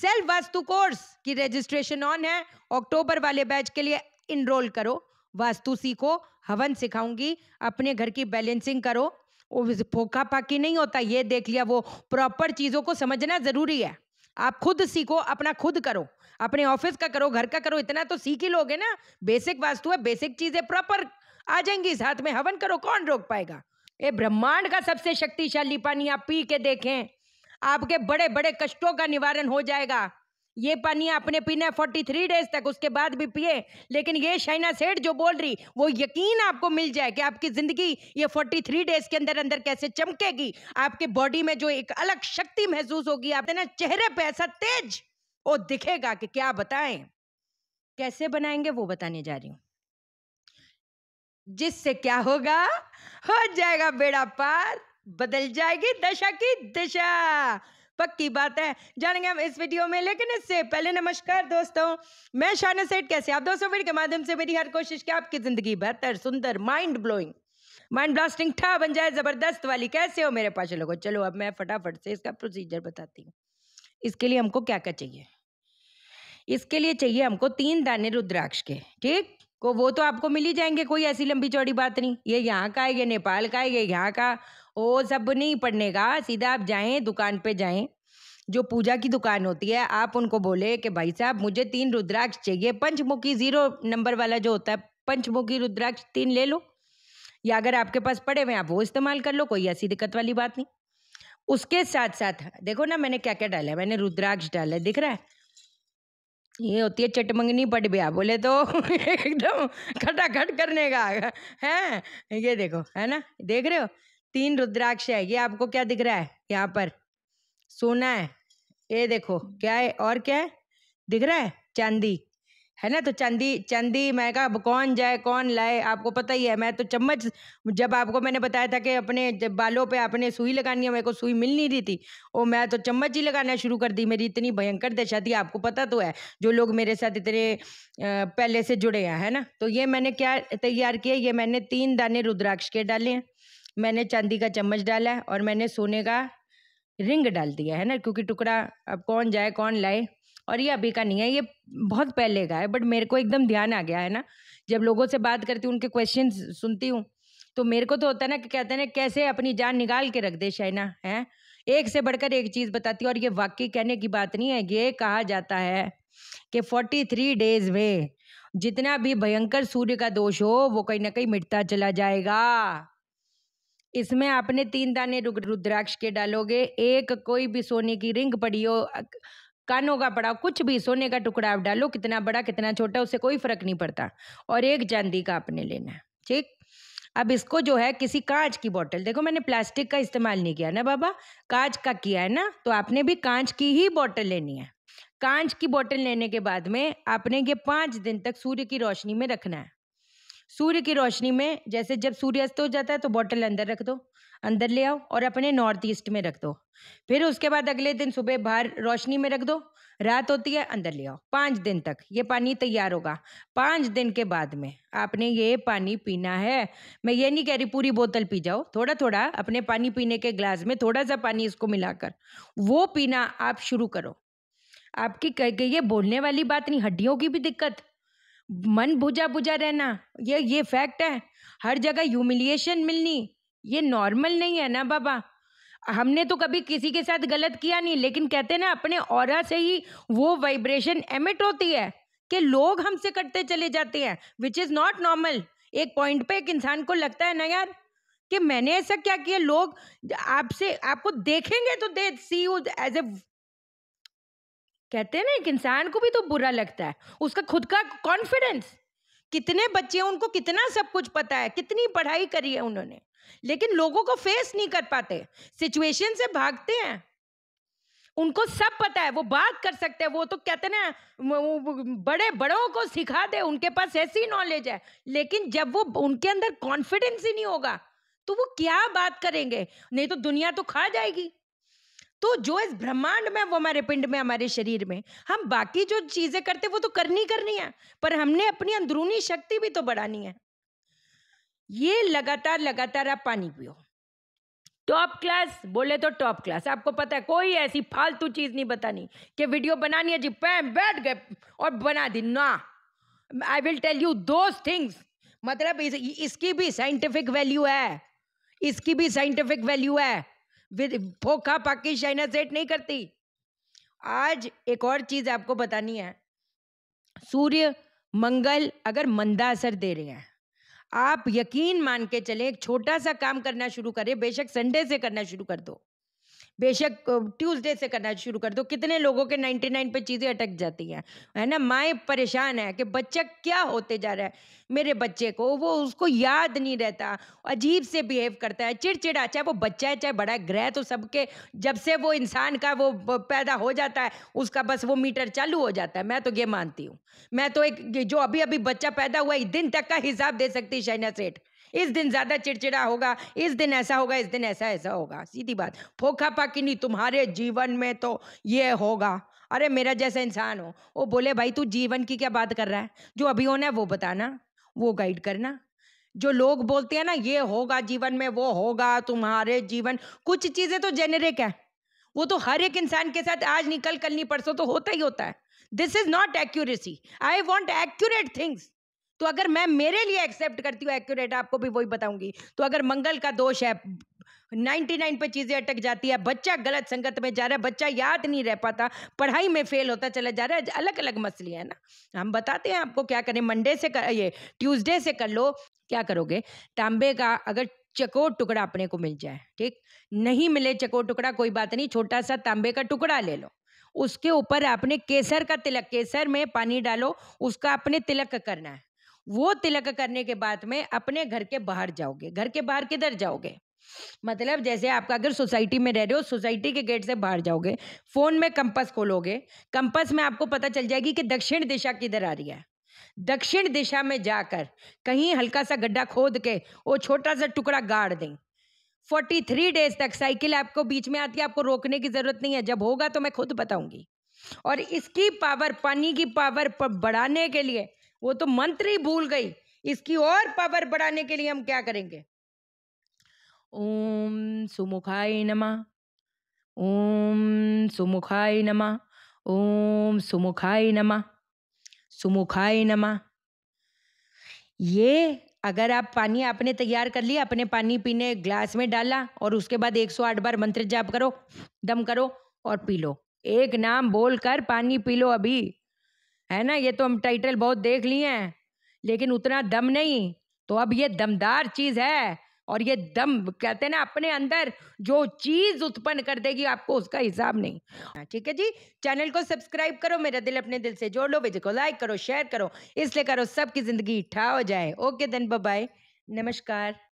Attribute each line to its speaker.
Speaker 1: Self vastu course की registration on है अक्टूबर वाले बैच के लिए इनरोल करो वास्तु सीखो हवन सिखाऊंगी अपने घर की बैलेंसिंग करो वो फोका पाकी नहीं होता ये देख लिया वो प्रॉपर चीज़ों को समझना ज़रूरी है आप खुद सीखो अपना खुद करो अपने ऑफिस का करो घर का करो इतना तो सीख ही लोगे ना बेसिक वास्तु है बेसिक चीज़ें प्रॉपर आ जाएंगी साथ में हवन करो कौन रोक पाएगा ये ब्रह्मांड का सबसे शक्तिशाली पानी आप पी के देखें आपके बड़े बड़े कष्टों का निवारण हो जाएगा ये पानी आपने पीना है फोर्टी थ्री डेज तक उसके बाद भी पिए लेकिन ये शाइना सेठ जो बोल रही वो यकीन आपको मिल जाए कि आपकी ज़िंदगी ये फोर्टी थ्री डेज के अंदर अंदर कैसे चमकेगी आपके बॉडी में जो एक अलग शक्ति महसूस होगी आपने ना चेहरे पे ऐसा तेज वो दिखेगा कि क्या बताएं कैसे बनाएंगे वो बताने जा रही हूं जिससे क्या होगा हो जाएगा बेड़ा पार बदल जाएगी दशा की दिशा पक्की बात है जानेंगे हम इस वीडियो में लेकिन इससे पहले नमस्कार दोस्तों मैं शाना सेठ कैसे आप दोस्तों वीडियो के माध्यम से मेरी हर कोशिश की आपकी ज़िंदगी बेहतर सुंदर माइंड ब्लोइंग माइंड ब्लास्टिंग ठा बन जाए ज़बरदस्त वाली कैसे हो मेरे पास लोगों चलो अब मैं फटाफट से इसका प्रोसीजर बताती हूँ इसके लिए हमको क्या क्या चाहिए इसके लिए चाहिए हमको तीन दाने रुद्राक्ष के ठीक को वो तो आपको मिल ही जाएंगे कोई ऐसी लंबी चौड़ी बात नहीं ये यहाँ का है ये नेपाल का है ये यहाँ का ओ सब नहीं पढ़ने का सीधा आप जाएं दुकान पे जाएं जो पूजा की दुकान होती है आप उनको बोले कि भाई साहब मुझे तीन रुद्राक्ष चाहिए पंचमुखी ज़ीरो नंबर वाला जो होता है पंचमुखी रुद्राक्ष तीन ले लो या अगर आपके पास पड़े हुए आप वो इस्तेमाल कर लो कोई ऐसी दिक्कत वाली बात नहीं उसके साथ साथ देखो ना मैंने क्या क्या डाला है मैंने रुद्राक्ष डाला है दिख रहा है ये होती है चटमंगनी पट ब्या बोले तो एकदम खटाखट करने का है ये देखो है ना देख रहे हो तीन रुद्राक्ष है ये आपको क्या दिख रहा है यहाँ पर सोना है ये देखो क्या है और क्या है दिख रहा है चांदी है ना तो चांदी चांदी मैं कहा कौन जाए कौन लाए आपको पता ही है मैं तो चम्मच जब आपको मैंने बताया था कि अपने जब बालों पे आपने सुई लगानी है मेरे को सुई मिल नहीं रही थी और मैं तो चम्मच ही लगाना शुरू कर दी मेरी इतनी भयंकर दशा थी आपको पता तो है जो लोग मेरे साथ इतने पहले से जुड़े हैं है ना तो ये मैंने क्या तैयार किया ये मैंने तीन दाने रुद्राक्ष के डाले हैं मैंने चांदी का चम्मच डाला है और मैंने सोने का रिंग डाल दिया है ना क्योंकि टुकड़ा अब कौन जाए कौन लाए और ये अभी का नहीं है ये बहुत पहले का है बट मेरे को एकदम ध्यान आ गया है ना जब लोगों से बात करती हूँ उनके क्वेश्चन सुनती हूँ तो मेरे को तो होता है ना कि कहते हैं ना कैसे अपनी जान निकाल के रख दे शाइना है एक से बढ़कर एक चीज़ बताती हूँ और ये वाकई कहने की बात नहीं है ये कहा जाता है कि फोर्टी थ्री डेज में जितना भी भयंकर सूर्य का दोष हो वो कहीं ना कहीं मिटता चला जाएगा इसमें आपने तीन दाने रुद्राक्ष के डालोगे एक कोई भी सोने की रिंग पड़ी हो कानों का पड़ा कुछ भी सोने का टुकड़ा आप डालो कितना बड़ा कितना छोटा उससे कोई फर्क नहीं पड़ता और एक चांदी का आपने लेना है ठीक अब इसको जो है किसी कांच की बोतल देखो मैंने प्लास्टिक का इस्तेमाल नहीं किया ना बाबा कांच का किया है ना तो आपने भी कांच की ही बोतल लेनी है कांच की बोतल लेने के बाद में आपने ये पाँच दिन तक सूर्य की रोशनी में रखना है सूर्य की रोशनी में जैसे जब सूर्य अस्त हो जाता है तो बॉटल अंदर रख दो अंदर ले आओ और अपने नॉर्थ ईस्ट में रख दो फिर उसके बाद अगले दिन सुबह बाहर रोशनी में रख दो रात होती है अंदर ले आओ पाँच दिन तक ये पानी तैयार होगा पाँच दिन के बाद में आपने ये पानी पीना है मैं ये नहीं कह रही पूरी बोतल पी जाओ थोड़ा थोड़ा अपने पानी पीने के ग्लास में थोड़ा सा पानी इसको मिलाकर वो पीना आप शुरू करो आपकी कह के ये बोलने वाली बात नहीं हड्डियों की भी दिक्कत मन बुझा-बुझा रहना, ये ये फैक्ट है। हर जगह ह्यूमिलिएशन मिलनी, ये नॉर्मल नहीं है ना बाबा। हमने तो कभी किसी के साथ गलत किया नहीं, लेकिन कहते ना अपने और से ही वो वाइब्रेशन एमिट होती है कि लोग हमसे कटते चले जाते हैं, विच इज़ नॉट नॉर्मल। एक पॉइंट पे एक इंसान को लगता है ना यार, कि मैंने ऐसा क्या किया? लोग आपसे आपको देखेंगे तो दे सी यू एज़ ए कहते हैं ना एक इंसान को भी तो बुरा लगता है उसका खुद का कॉन्फिडेंस कितने बच्चे उनको कितना सब कुछ पता है कितनी पढ़ाई करी है उन्होंने लेकिन लोगों को फेस नहीं कर पाते सिचुएशन से भागते हैं उनको सब पता है वो बात कर सकते हैं वो तो कहते ना बड़े बड़ों को सिखा दे उनके पास ऐसी नॉलेज है लेकिन जब वो उनके अंदर कॉन्फिडेंस ही नहीं होगा तो वो क्या बात करेंगे नहीं तो दुनिया तो खा जाएगी तो जो इस ब्रह्मांड में वो हमारे पिंड में हमारे शरीर में हम बाकी जो चीजें करते वो तो करनी करनी है पर हमने अपनी अंदरूनी शक्ति भी तो बढ़ानी है ये लगातार लगातार आप पानी पियो टॉप क्लास बोले तो टॉप क्लास आपको पता है कोई ऐसी फालतू चीज नहीं बतानी कि वीडियो बनानी है जी पैम बैठ गए और बना दी ना आई विल टेल यू दो थिंग्स मतलब इस, इसकी भी साइंटिफिक वैल्यू है इसकी भी साइंटिफिक वैल्यू है फोखा पाकि शाइना नहीं करती आज एक और चीज़ आपको बतानी है सूर्य मंगल अगर मंदा असर दे रहे हैं आप यकीन मान के चले एक छोटा सा काम करना शुरू करें बेशक संडे से करना शुरू कर दो बेशक ट्यूसडे से करना शुरू कर दो कितने लोगों के 99 पे चीज़ें अटक जाती हैं है ना माएँ परेशान है कि बच्चा क्या होते जा रहा है मेरे बच्चे को वो उसको याद नहीं रहता अजीब से बिहेव करता है चिड़चिड़ा चाहे वो बच्चा है चाहे बड़ा ग्रह तो सबके जब से वो इंसान का वो पैदा हो जाता है उसका बस वो मीटर चालू हो जाता है मैं तो ये मानती हूँ मैं तो एक जो अभी अभी बच्चा पैदा हुआ है दिन तक का हिसाब दे सकती शैना सेठ इस दिन ज़्यादा चिड़चिड़ा होगा इस दिन ऐसा होगा इस दिन ऐसा ऐसा होगा सीधी बात फोखा पाकि नहीं तुम्हारे जीवन में तो ये होगा अरे मेरा जैसा इंसान हो वो बोले भाई तू जीवन की क्या बात कर रहा है जो अभी होना है वो बताना वो गाइड करना जो लोग बोलते हैं ना ये होगा जीवन में वो होगा तुम्हारे जीवन कुछ चीज़ें तो जेनेरिक है वो तो हर एक इंसान के साथ आज निकल कल नहीं परसों तो होता ही होता है this is not accuracy I want accurate things तो अगर मैं मेरे लिए एक्सेप्ट करती हूँ एक्यूरेट आपको भी वही बताऊंगी तो अगर मंगल का दोष है 99 पे चीज़ें अटक जाती है बच्चा गलत संगत में जा रहा है बच्चा याद नहीं रह पाता पढ़ाई में फेल होता चला जा रहा है अलग अलग मसले हैं ना हम बताते हैं आपको क्या करें मंडे से कर ये ट्यूसडे से कर लो क्या करोगे तांबे का अगर चकोर टुकड़ा अपने को मिल जाए ठीक नहीं मिले चकोर टुकड़ा कोई बात नहीं छोटा सा तांबे का टुकड़ा ले लो उसके ऊपर आपने केसर का तिलक केसर में पानी डालो उसका अपने तिलक करना है वो तिलक करने के बाद में अपने घर के बाहर जाओगे घर के बाहर किधर जाओगे मतलब जैसे आपका अगर सोसाइटी में रह रहे हो सोसाइटी के गेट से बाहर जाओगे फोन में कंपस खोलोगे कंपस में आपको पता चल जाएगी कि दक्षिण दिशा किधर आ रही है दक्षिण दिशा में जाकर कहीं हल्का सा गड्ढा खोद के वो छोटा सा टुकड़ा गाड़ दें फोर्टी थ्री डेज तक साइकिल आपको बीच में आती है आपको रोकने की ज़रूरत नहीं है जब होगा तो मैं खुद बताऊंगी और इसकी पावर पानी की पावर बढ़ाने के लिए वो तो मंत्र ही भूल गई इसकी और पावर बढ़ाने के लिए हम क्या करेंगे ओम सुमुखाय नमा ओम सुमुखाय नमा ओम सुमुखाय नमा सुमुखाय नमा ये अगर आप पानी आपने तैयार कर लिया अपने पानी पीने ग्लास में डाला और उसके बाद 108 बार मंत्र जाप करो दम करो और पी लो एक नाम बोलकर पानी पी लो अभी है ना ये तो हम टाइटल बहुत देख लिए हैं लेकिन उतना दम नहीं तो अब ये दमदार चीज़ है और ये दम कहते हैं ना अपने अंदर जो चीज़ उत्पन्न कर देगी आपको उसका हिसाब नहीं हाँ, ठीक है जी चैनल को सब्सक्राइब करो मेरा दिल अपने दिल से जोड़ लो वीडियो को लाइक करो शेयर करो इसलिए करो सबकी ज़िंदगी ठा हो जाए ओके देन बाय नमस्कार